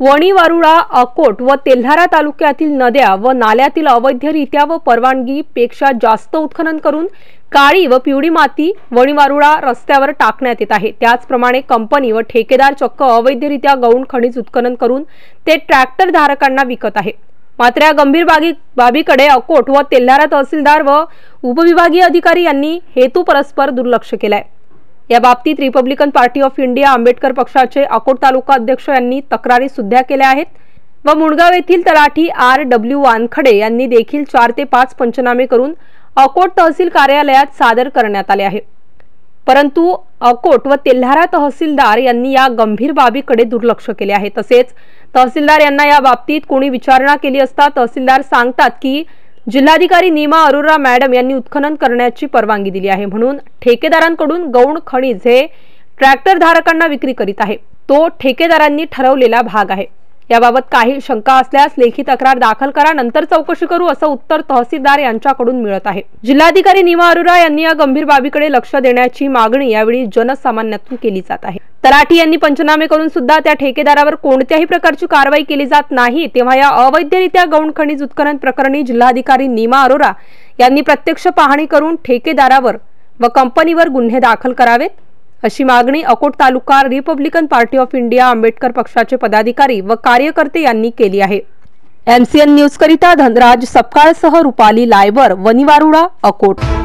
वणीवारुळा अकोट व तेल्हारा तालुक्यातील नद्या व नाल्यातील अवैधरित्या व परवानगीपेक्षा जास्त उत्खनन करून काळी व पिवळी माती वणीवारुळा रस्त्यावर टाकण्यात येत आहे त्याचप्रमाणे कंपनी व ठेकेदार चक्क अवैधरित्या गौण खनिज उत्खनन करून ते ट्रॅक्टर धारकांना विकत आहे मात्र या गंभीर बागी बाबीकडे अकोट व तेल्हारा तहसीलदार व उपविभागीय अधिकारी यांनी हेतू परस्पर दुर्लक्ष आहे या बाबतीत Republican Party of India Ambedkar पक्षाचे अकोट तालुका अध्यक्ष यांनी तक्रारी सुद्धा केल्या आहेत व मुणगाव येथील तलाठी आर डब्ल्यू वानखडे यांनी देखील चार ते पाच पंचनामे करून अकोट तहसील कार्यालयात सादर करण्यात आले आहे परंतु अकोट व तेल्हारा तहसीलदार यांनी या गंभीर बाबीकडे दुर्लक्ष केले आहे तसेच तहसीलदार यांना या बाबतीत कोणी विचारणा केली असता तहसीलदार सांगतात की जिल्हाधिकारी नीमा अरोरा मॅडम यांनी उत्खनन करण्याची परवानगी दिली आहे म्हणून ठेकेदारांकडून गौण खनिज हे ट्रॅक्टर धारकांना विक्री करीत आहे तो ठेकेदारांनी ठरवलेला भाग आहे याबाबत काही शंका असल्यास लेखी तक्रार दाखल करा नंतर चौकशी करू असं उत्तर तहसीलदार यांच्याकडून मिळत आहे जिल्हाधिकारी नीमा अरोरा यांनी या गंभीर बाबीकडे लक्ष देण्याची मागणी यावेळी जनसामान्यातून केली जात आहे तलाठी यांनी पंचनामे करून सुद्धा त्या ठेकेदारावर कोणत्याही प्रकारची कारवाई केली जात नाही तेव्हा या अवैधरित्या गौण खनिज उत्खनन प्रकरणी जिल्हाधिकारी नीमा अरोरा यांनी प्रत्यक्ष पाहणी करून ठेकेदारावर व कंपनीवर गुन्हे दाखल करावेत अशी मागणी Akot taluka Republican Party of India Ambedkar पक्षाचे पदाधिकारी व कार्यकर्ते यांनी केली आहे एमसीएन न्यूजकरिता करिता धनराज सपकाळसह रुपाली लायबर वनिवारुडा अकोट